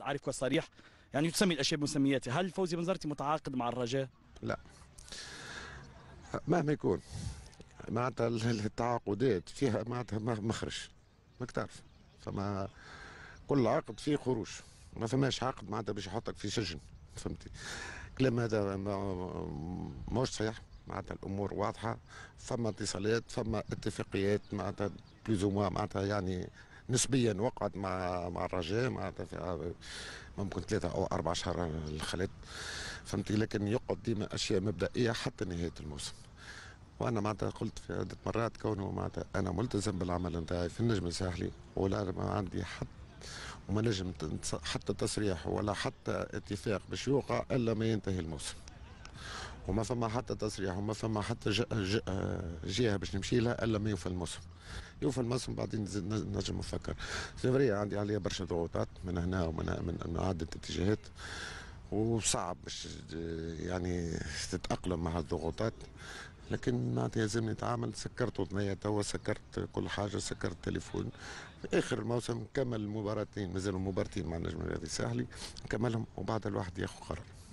عارف وصريح يعني تسمي الاشياء بمسمياتها هل فوزي بنزرتي متعاقد مع الرجاء لا مهما يكون معناتها التعاقدات فيها معناتها مخرج ماك تعرف فما كل عقد فيه خروج ما فماش عقد معناتها باش يحطك في سجن فهمتي الكلام هذا مش صحيح معناتها الامور واضحه فما اتصالات فما اتفاقيات معناتها بلوز معناتها يعني نسبيا وقعت مع مع الرجاء مع ممكن ثلاثة أو أربع شهر الخلط فهمتي لكن يقعد ديما أشياء مبدئية حتى نهاية الموسم وانا معناتها قلت في عده مرات كونه معناتها انا ملتزم بالعمل نتاعي في النجم الساحلي ولا ما عندي حتى وما نجم حتى تصريح ولا حتى اتفاق باش يوقع الا ما ينتهي الموسم وما فما حتى تصريح وما فما حتى جهه باش نمشي لها الا ما يوفى الموسم يوفى الموسم بعدين نجم نفكر سي عندي عليها برشا ضغوطات من هنا ومن من عده اتجاهات وصعب باش يعني تتاقلم مع الضغوطات لكن معناتها لازم نتعامل سكرت وضنية توا سكرت كل حاجة سكرت التليفون في آخر الموسم كمل مباراتين مازالوا مباراتين مع النجم الرياضي الساحلي كملهم وبعد الواحد ياخذ قرار